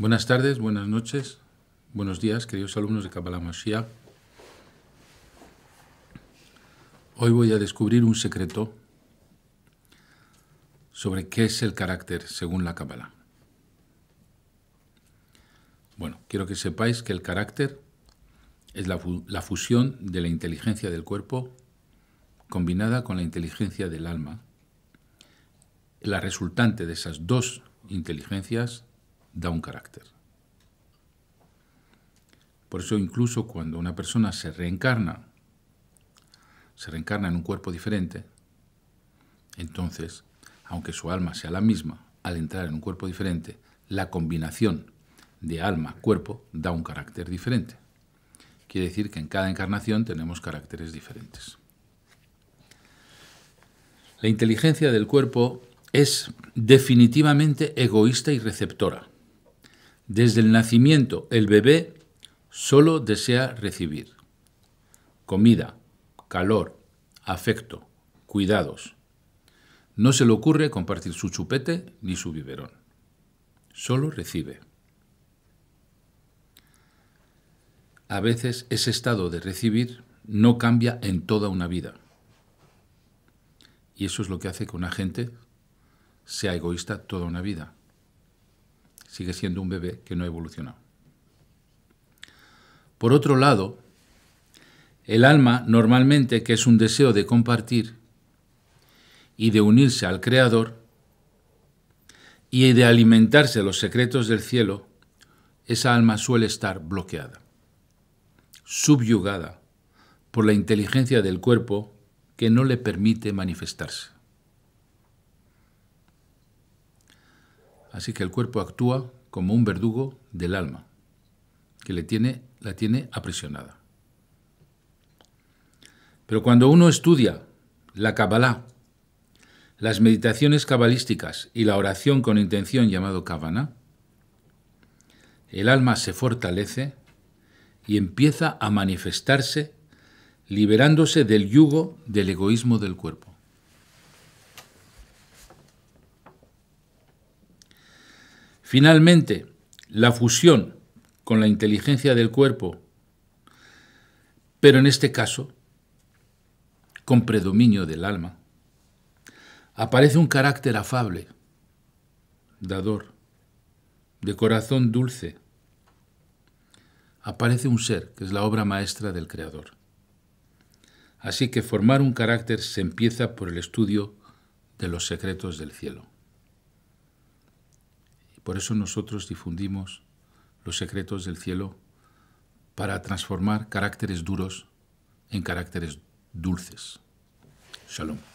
Buenas tardes, buenas noches, buenos días, queridos alumnos de Kabbalah Mashiach. Hoy voy a descubrir un secreto sobre qué es el carácter según la Kabbalah. Bueno, quiero que sepáis que el carácter es la, la fusión de la inteligencia del cuerpo combinada con la inteligencia del alma, la resultante de esas dos inteligencias da un carácter. Por eso incluso cuando una persona se reencarna, se reencarna en un cuerpo diferente, entonces, aunque su alma sea la misma, al entrar en un cuerpo diferente, la combinación de alma-cuerpo da un carácter diferente. Quiere decir que en cada encarnación tenemos caracteres diferentes. La inteligencia del cuerpo es definitivamente egoísta y receptora. Desde el nacimiento, el bebé solo desea recibir comida, calor, afecto, cuidados. No se le ocurre compartir su chupete ni su biberón. Solo recibe. A veces ese estado de recibir no cambia en toda una vida. Y eso es lo que hace que una gente sea egoísta toda una vida sigue siendo un bebé que no ha evolucionado. Por otro lado, el alma normalmente, que es un deseo de compartir y de unirse al Creador y de alimentarse los secretos del cielo, esa alma suele estar bloqueada, subyugada por la inteligencia del cuerpo que no le permite manifestarse. Así que el cuerpo actúa como un verdugo del alma, que le tiene, la tiene aprisionada. Pero cuando uno estudia la Kabbalah, las meditaciones cabalísticas y la oración con intención llamado Kavaná, el alma se fortalece y empieza a manifestarse liberándose del yugo del egoísmo del cuerpo. Finalmente, la fusión con la inteligencia del cuerpo, pero en este caso, con predominio del alma, aparece un carácter afable, dador, de corazón dulce. Aparece un ser, que es la obra maestra del Creador. Así que formar un carácter se empieza por el estudio de los secretos del cielo. Por eso nosotros difundimos los secretos del cielo para transformar caracteres duros en caracteres dulces. Shalom.